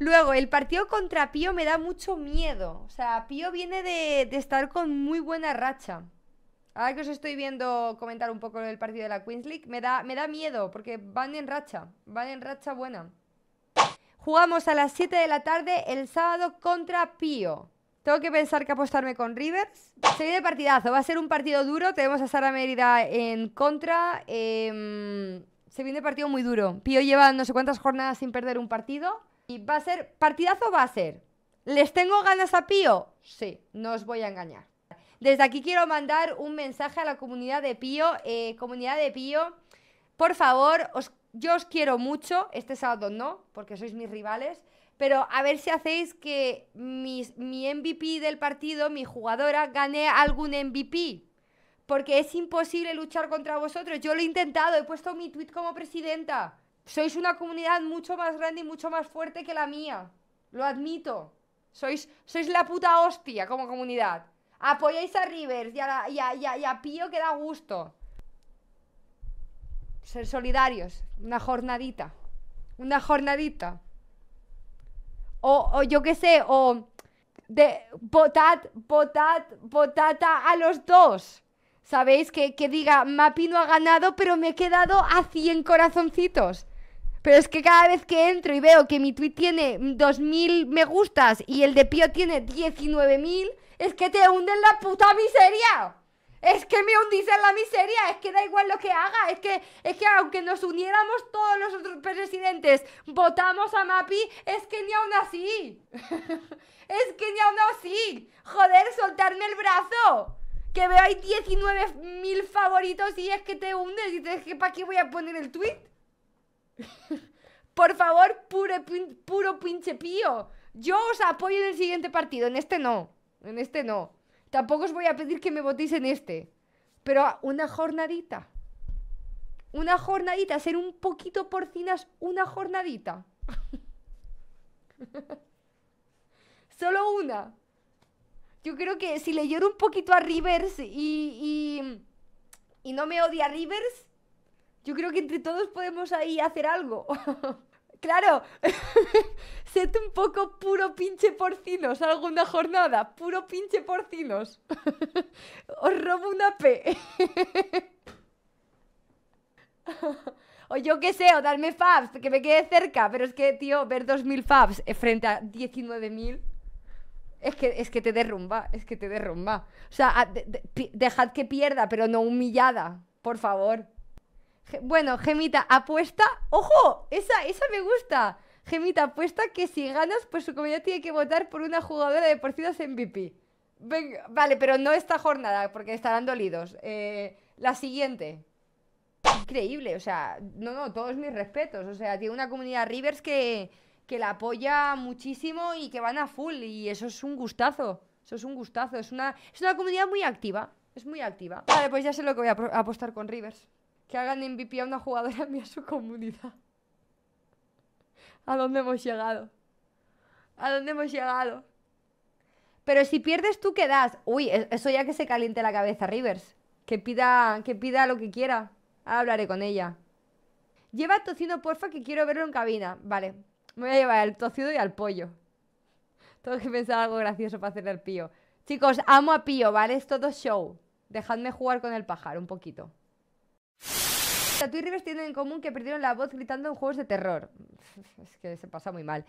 Luego, el partido contra Pío me da mucho miedo. O sea, Pío viene de, estar con muy buena racha. Ahora que os estoy viendo comentar un poco el partido de la Queens League, me da, me da miedo porque van en racha. Van en racha buena. Jugamos a las 7 de la tarde el sábado contra Pío. Tengo que pensar que apostarme con Rivers. Se viene partidazo, va a ser un partido duro. Tenemos a Sara Mérida en contra. Em, se viene partido muy duro. Pío lleva no sé cuántas jornadas sin perder un partido. Y va a ser, partidazo va a ser. ¿Les tengo ganas a Pío? Sí, no os voy a engañar. Desde aquí quiero mandar un mensaje a la comunidad de Pío. Eh, comunidad de Pío, por favor, os, yo os quiero mucho. Este sábado no, porque sois mis rivales. Pero a ver si hacéis que mi MVP del partido, mi jugadora, gane algún MVP. Porque es imposible luchar contra vosotros. Yo lo he intentado, he puesto mi tweet como presidenta. Sois una comunidad mucho más grande y mucho más fuerte que la mía. Lo admito. Sois, sois la puta hostia como comunidad. Apoyáis a Rivers y a, Pío que da gusto. Ser solidarios. Una jornadita. Una jornadita. O, yo qué sé, o de, votad, votad, a, los dos. ¿Sabéis? Que, que diga, Mapi no ha ganado, pero me he quedado a 100 corazoncitos. Pero es que cada vez que entro y veo que mi tweet tiene 2.000 me gustas y el de Pío tiene 19.000, es que te hunden la puta miseria. Es que me hundís en la miseria, es que da igual lo que haga, es que, es que aunque nos uniéramos todos los otros presidentes, votamos a Mapi, es que ni aún así. es que ni aún así. Joder, soltarme el brazo. Que veo hay 19.000 favoritos y es que te hundes y dices que ¿para qué voy a poner el tweet? Por favor, puro, puro pinche pío. Yo os apoyo en el siguiente partido. En este no. En este no. Tampoco os voy a pedir que me votéis en este. Pero una jornadita. Una jornadita. Ser un poquito porcinas. Una jornadita. Solo una. Yo creo que si le lloro un poquito a Rivers y, y, y no me odia Rivers, yo creo que entre todos podemos ahí hacer algo. claro, sed un poco puro pinche porcinos alguna jornada, puro pinche porcinos. Os robo una P. o yo qué sé, o darme fabs, que me quede cerca, pero es que, tío, ver 2.000 fabs eh, frente a 19.000... Es que, es que te derrumba, es que te derrumba. O sea, dejad que pierda, pero no humillada, por favor. Bueno, Gemita, apuesta. ¡Ojo! Esa, esa me gusta. Gemita, apuesta que si ganas, pues su comunidad tiene que votar por una jugadora de porcinos MVP. vale, pero no esta jornada, porque estarán dolidos. Eh, la siguiente. Increíble, o sea, no, no, todos mis respetos. O sea, tiene una comunidad Rivers que, que la apoya muchísimo y que van a full. Y eso es un gustazo. Eso es un gustazo. Es una, es una comunidad muy activa. Es muy activa. Vale, pues ya sé lo que voy a apostar con Rivers que hagan MVP a una jugadora mía a su comunidad. ¿A dónde hemos llegado? ¿A dónde hemos llegado? Pero si pierdes, ¿tú quedas. das? Uy, e-, eso ya que se caliente la cabeza, Rivers. Que pida, que pida lo que quiera. Ahora hablaré con ella. Lleva tocino, porfa, que quiero verlo en cabina. Vale, me voy a llevar el tocino y al pollo. Tengo que pensar algo gracioso para hacerle al pío. Chicos, amo a pío, ¿vale? Es todo show. Dejadme jugar con el pájaro un poquito. Tatu y Rivers tienen en común que perdieron la voz gritando en juegos de terror. Es que se pasa muy mal.